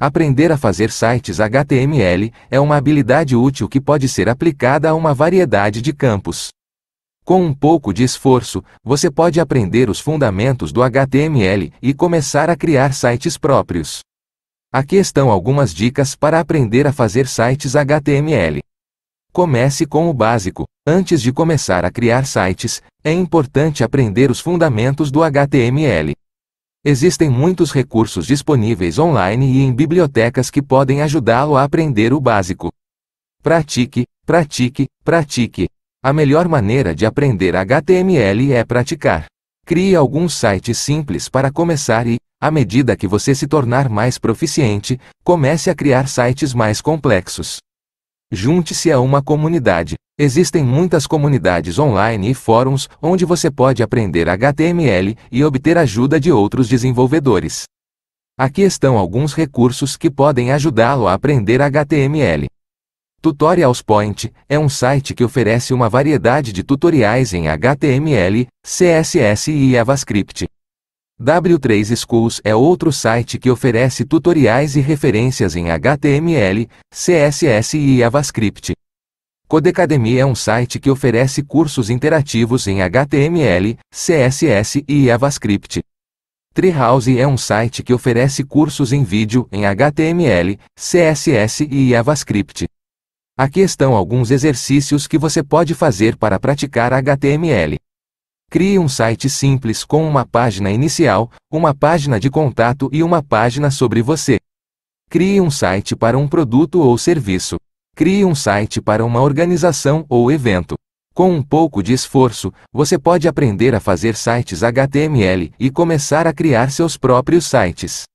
Aprender a fazer sites HTML é uma habilidade útil que pode ser aplicada a uma variedade de campos. Com um pouco de esforço, você pode aprender os fundamentos do HTML e começar a criar sites próprios. Aqui estão algumas dicas para aprender a fazer sites HTML. Comece com o básico. Antes de começar a criar sites, é importante aprender os fundamentos do HTML. Existem muitos recursos disponíveis online e em bibliotecas que podem ajudá-lo a aprender o básico. Pratique, pratique, pratique. A melhor maneira de aprender HTML é praticar. Crie alguns sites simples para começar e, à medida que você se tornar mais proficiente, comece a criar sites mais complexos. Junte-se a uma comunidade. Existem muitas comunidades online e fóruns onde você pode aprender HTML e obter ajuda de outros desenvolvedores. Aqui estão alguns recursos que podem ajudá-lo a aprender HTML. Tutorials Point é um site que oferece uma variedade de tutoriais em HTML, CSS e JavaScript. W3 Schools é outro site que oferece tutoriais e referências em HTML, CSS e JavaScript. Codecademy é um site que oferece cursos interativos em HTML, CSS e JavaScript. Treehouse é um site que oferece cursos em vídeo em HTML, CSS e JavaScript. Aqui estão alguns exercícios que você pode fazer para praticar HTML. Crie um site simples com uma página inicial, uma página de contato e uma página sobre você. Crie um site para um produto ou serviço. Crie um site para uma organização ou evento. Com um pouco de esforço, você pode aprender a fazer sites HTML e começar a criar seus próprios sites.